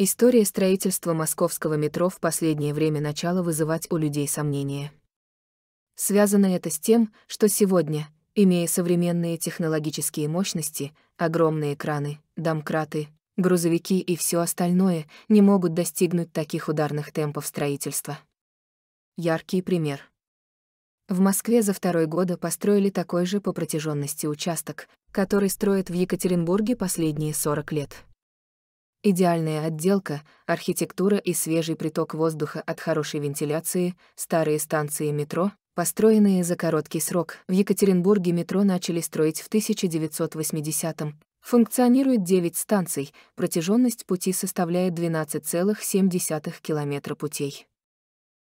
История строительства московского метро в последнее время начала вызывать у людей сомнения. Связано это с тем, что сегодня, имея современные технологические мощности, огромные краны, домкраты, грузовики и все остальное, не могут достигнуть таких ударных темпов строительства. Яркий пример. В Москве за второй год построили такой же по протяженности участок, который строят в Екатеринбурге последние 40 лет. Идеальная отделка, архитектура и свежий приток воздуха от хорошей вентиляции, старые станции метро, построенные за короткий срок. В Екатеринбурге метро начали строить в 1980-м. Функционирует 9 станций, протяженность пути составляет 12,7 километра путей.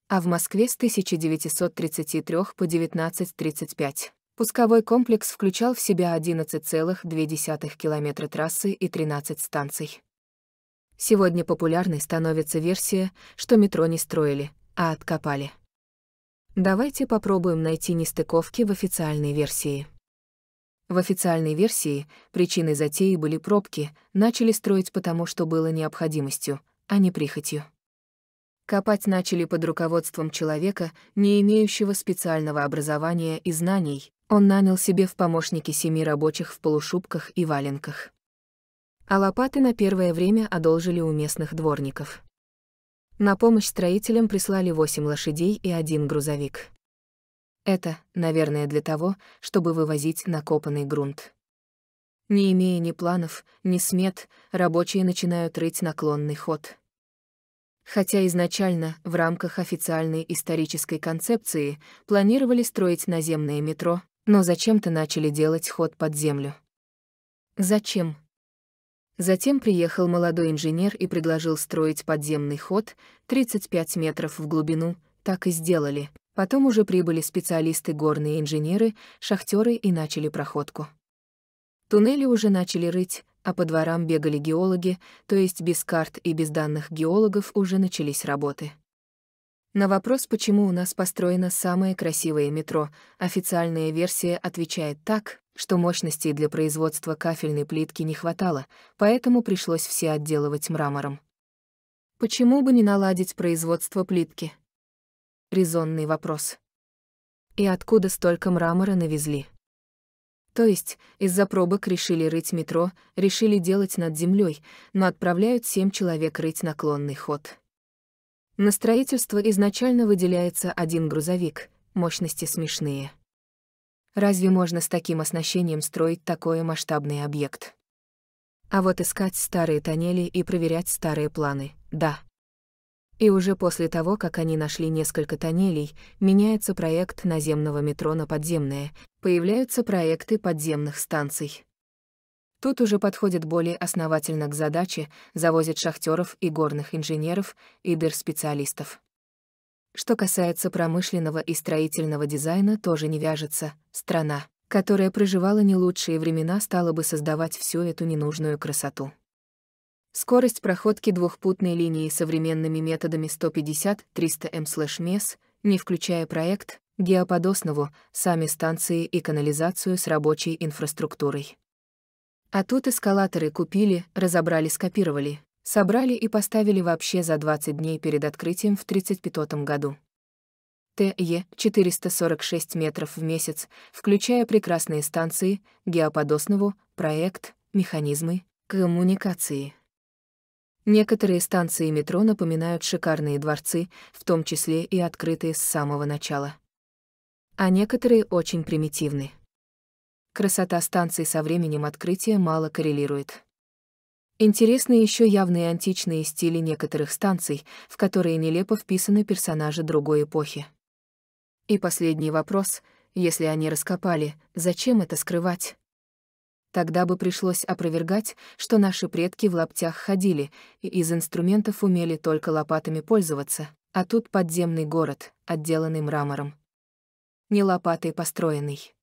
А в Москве с 1933 по 1935. Пусковой комплекс включал в себя 11,2 километра трассы и 13 станций. Сегодня популярной становится версия, что метро не строили, а откопали. Давайте попробуем найти нестыковки в официальной версии. В официальной версии причиной затеи были пробки, начали строить потому, что было необходимостью, а не прихотью. Копать начали под руководством человека, не имеющего специального образования и знаний, он нанял себе в помощники семи рабочих в полушубках и валенках а лопаты на первое время одолжили у местных дворников. На помощь строителям прислали 8 лошадей и один грузовик. Это, наверное, для того, чтобы вывозить накопанный грунт. Не имея ни планов, ни смет, рабочие начинают рыть наклонный ход. Хотя изначально в рамках официальной исторической концепции планировали строить наземное метро, но зачем-то начали делать ход под землю. Зачем? Затем приехал молодой инженер и предложил строить подземный ход 35 метров в глубину, так и сделали. Потом уже прибыли специалисты горные инженеры, шахтеры и начали проходку. Туннели уже начали рыть, а по дворам бегали геологи, то есть без карт и без данных геологов уже начались работы. На вопрос, почему у нас построено самое красивое метро, официальная версия отвечает так, что мощностей для производства кафельной плитки не хватало, поэтому пришлось все отделывать мрамором. Почему бы не наладить производство плитки? Резонный вопрос. И откуда столько мрамора навезли? То есть, из-за пробок решили рыть метро, решили делать над землей, но отправляют семь человек рыть наклонный ход. На строительство изначально выделяется один грузовик, мощности смешные. Разве можно с таким оснащением строить такой масштабный объект? А вот искать старые тоннели и проверять старые планы, да. И уже после того, как они нашли несколько тоннелей, меняется проект наземного метро на подземное, появляются проекты подземных станций. Тут уже подходят более основательно к задаче, завозят шахтеров и горных инженеров, и дыр-специалистов. Что касается промышленного и строительного дизайна, тоже не вяжется. Страна, которая проживала не лучшие времена, стала бы создавать всю эту ненужную красоту. Скорость проходки двухпутной линии современными методами 150-300 м/мес, не включая проект, геоподоснову, сами станции и канализацию с рабочей инфраструктурой. А тут эскалаторы купили, разобрали, скопировали собрали и поставили вообще за 20 дней перед открытием в 1935 году. ТЕ 446 метров в месяц, включая прекрасные станции, геоподосного проект, механизмы, коммуникации. Некоторые станции метро напоминают шикарные дворцы, в том числе и открытые с самого начала. А некоторые очень примитивны. Красота станций со временем открытия мало коррелирует. Интересны еще явные античные стили некоторых станций, в которые нелепо вписаны персонажи другой эпохи. И последний вопрос, если они раскопали, зачем это скрывать? Тогда бы пришлось опровергать, что наши предки в лаптях ходили и из инструментов умели только лопатами пользоваться, а тут подземный город, отделанный мрамором. Не лопатой построенный.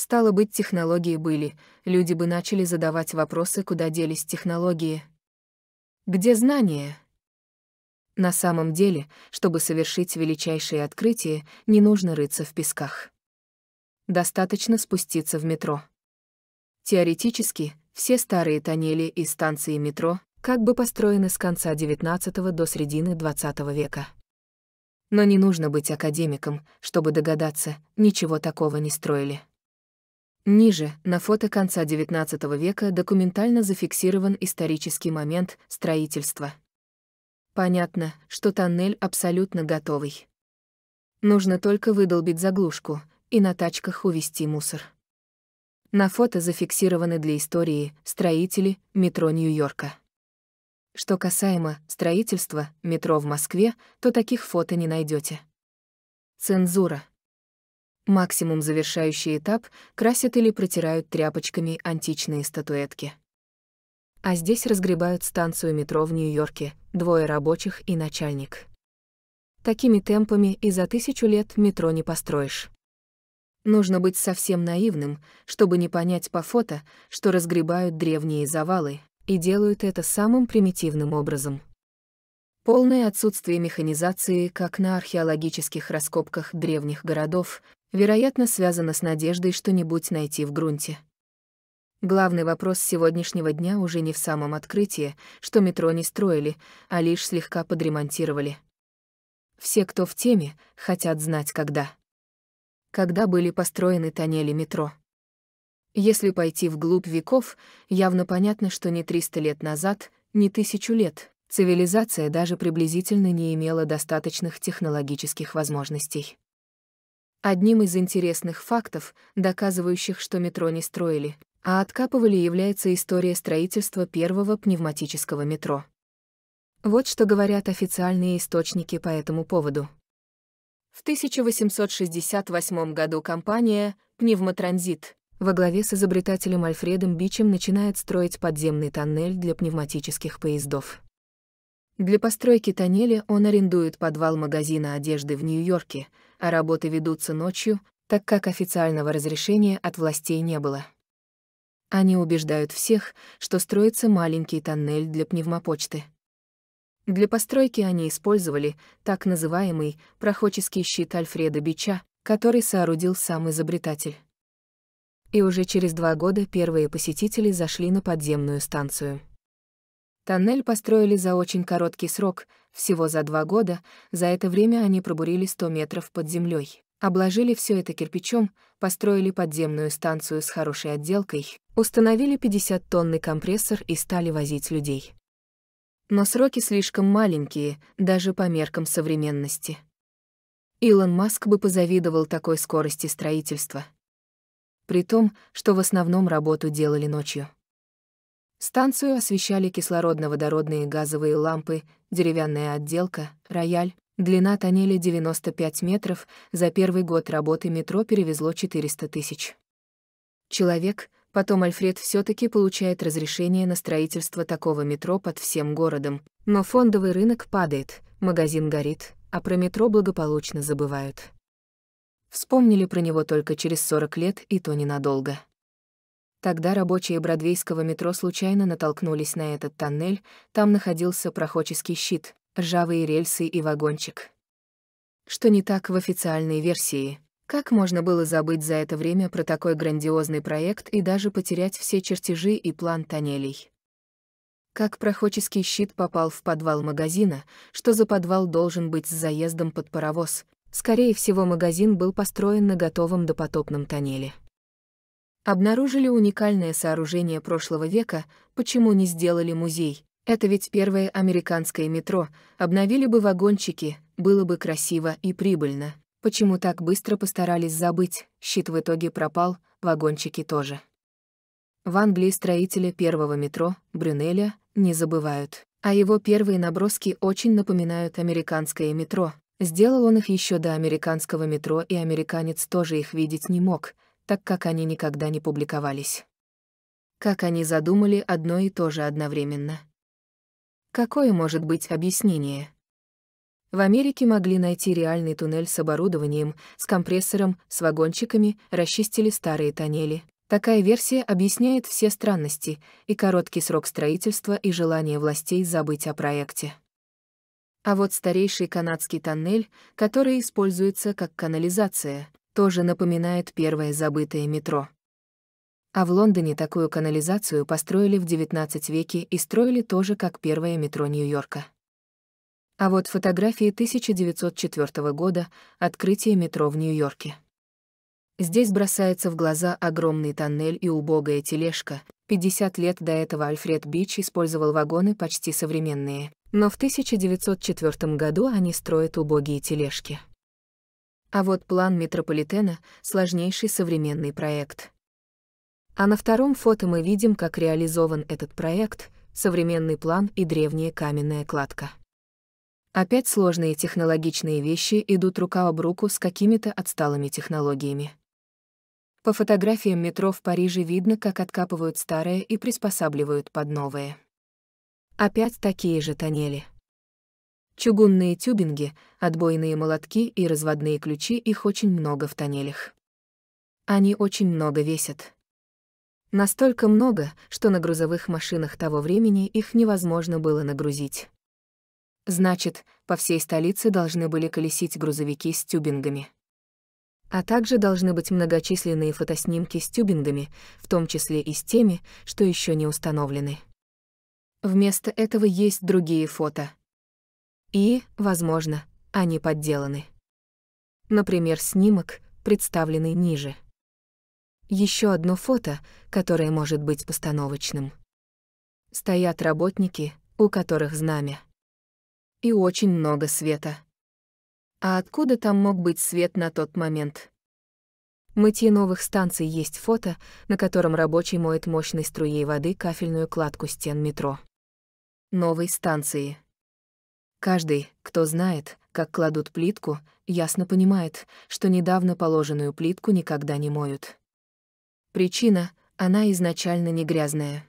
Стало быть, технологии были, люди бы начали задавать вопросы, куда делись технологии. Где знания? На самом деле, чтобы совершить величайшие открытия, не нужно рыться в песках. Достаточно спуститься в метро. Теоретически, все старые тоннели и станции метро как бы построены с конца XIX до середины XX века. Но не нужно быть академиком, чтобы догадаться, ничего такого не строили. Ниже, на фото конца XIX века документально зафиксирован исторический момент строительства. Понятно, что тоннель абсолютно готовый. Нужно только выдолбить заглушку и на тачках увезти мусор. На фото зафиксированы для истории строители метро Нью-Йорка. Что касаемо строительства метро в Москве, то таких фото не найдете. Цензура. Максимум завершающий этап красят или протирают тряпочками античные статуэтки. А здесь разгребают станцию метро в Нью-Йорке, двое рабочих и начальник. Такими темпами и за тысячу лет метро не построишь. Нужно быть совсем наивным, чтобы не понять по фото, что разгребают древние завалы, и делают это самым примитивным образом. Полное отсутствие механизации как на археологических раскопках древних городов, вероятно, связано с надеждой что-нибудь найти в грунте. Главный вопрос сегодняшнего дня уже не в самом открытии, что метро не строили, а лишь слегка подремонтировали. Все, кто в теме, хотят знать, когда. Когда были построены тоннели метро. Если пойти вглубь веков, явно понятно, что не 300 лет назад, не тысячу лет. Цивилизация даже приблизительно не имела достаточных технологических возможностей. Одним из интересных фактов, доказывающих, что метро не строили, а откапывали, является история строительства первого пневматического метро. Вот что говорят официальные источники по этому поводу. В 1868 году компания «Пневмотранзит» во главе с изобретателем Альфредом Бичем начинает строить подземный тоннель для пневматических поездов. Для постройки тоннеля он арендует подвал магазина одежды в Нью-Йорке, а работы ведутся ночью, так как официального разрешения от властей не было. Они убеждают всех, что строится маленький тоннель для пневмопочты. Для постройки они использовали так называемый проходческий щит Альфреда Бича, который соорудил сам изобретатель. И уже через два года первые посетители зашли на подземную станцию. Тоннель построили за очень короткий срок, всего за два года, за это время они пробурили 100 метров под землей. Обложили все это кирпичом, построили подземную станцию с хорошей отделкой, установили 50-тонный компрессор и стали возить людей. Но сроки слишком маленькие, даже по меркам современности. Илон Маск бы позавидовал такой скорости строительства. При том, что в основном работу делали ночью. Станцию освещали кислородно-водородные газовые лампы, деревянная отделка, рояль. Длина тоннеля 95 метров, за первый год работы метро перевезло 400 тысяч. Человек, потом Альфред все таки получает разрешение на строительство такого метро под всем городом. Но фондовый рынок падает, магазин горит, а про метро благополучно забывают. Вспомнили про него только через 40 лет, и то ненадолго. Тогда рабочие бродвейского метро случайно натолкнулись на этот тоннель, там находился проходческий щит, ржавые рельсы и вагончик. Что не так в официальной версии? Как можно было забыть за это время про такой грандиозный проект и даже потерять все чертежи и план тоннелей? Как проходческий щит попал в подвал магазина, что за подвал должен быть с заездом под паровоз? Скорее всего, магазин был построен на готовом допотопном тоннеле. Обнаружили уникальное сооружение прошлого века, почему не сделали музей? Это ведь первое американское метро, обновили бы вагончики, было бы красиво и прибыльно. Почему так быстро постарались забыть, щит в итоге пропал, вагончики тоже. В Англии строители первого метро, Брюнеля, не забывают. А его первые наброски очень напоминают американское метро. Сделал он их еще до американского метро, и американец тоже их видеть не мог — так как они никогда не публиковались. Как они задумали одно и то же одновременно. Какое может быть объяснение? В Америке могли найти реальный туннель с оборудованием, с компрессором, с вагончиками, расчистили старые тоннели. Такая версия объясняет все странности и короткий срок строительства и желание властей забыть о проекте. А вот старейший канадский тоннель, который используется как канализация, тоже напоминает первое забытое метро. А в Лондоне такую канализацию построили в XIX веке и строили тоже как первое метро Нью-Йорка. А вот фотографии 1904 года «Открытие метро в Нью-Йорке». Здесь бросается в глаза огромный тоннель и убогая тележка. 50 лет до этого Альфред Бич использовал вагоны почти современные, но в 1904 году они строят убогие тележки. А вот план метрополитена — сложнейший современный проект. А на втором фото мы видим, как реализован этот проект, современный план и древняя каменная кладка. Опять сложные технологичные вещи идут рука об руку с какими-то отсталыми технологиями. По фотографиям метро в Париже видно, как откапывают старое и приспосабливают под новое. Опять такие же тоннели чугунные тюбинги, отбойные молотки и разводные ключи, их очень много в тоннелях. Они очень много весят. Настолько много, что на грузовых машинах того времени их невозможно было нагрузить. Значит, по всей столице должны были колесить грузовики с тюбингами. А также должны быть многочисленные фотоснимки с тюбингами, в том числе и с теми, что еще не установлены. Вместо этого есть другие фото — и, возможно, они подделаны. Например, снимок, представленный ниже. Еще одно фото, которое может быть постановочным. Стоят работники, у которых знамя. И очень много света. А откуда там мог быть свет на тот момент? Мытье новых станций есть фото, на котором рабочий моет мощной струей воды кафельную кладку стен метро. Новые станции. Каждый, кто знает, как кладут плитку, ясно понимает, что недавно положенную плитку никогда не моют. Причина — она изначально не грязная.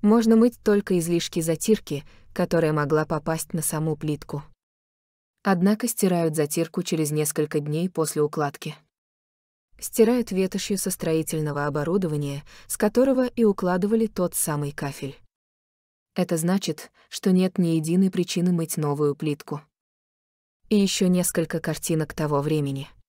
Можно мыть только излишки затирки, которая могла попасть на саму плитку. Однако стирают затирку через несколько дней после укладки. Стирают ветошью со строительного оборудования, с которого и укладывали тот самый кафель. Это значит, что нет ни единой причины мыть новую плитку. И еще несколько картинок того времени —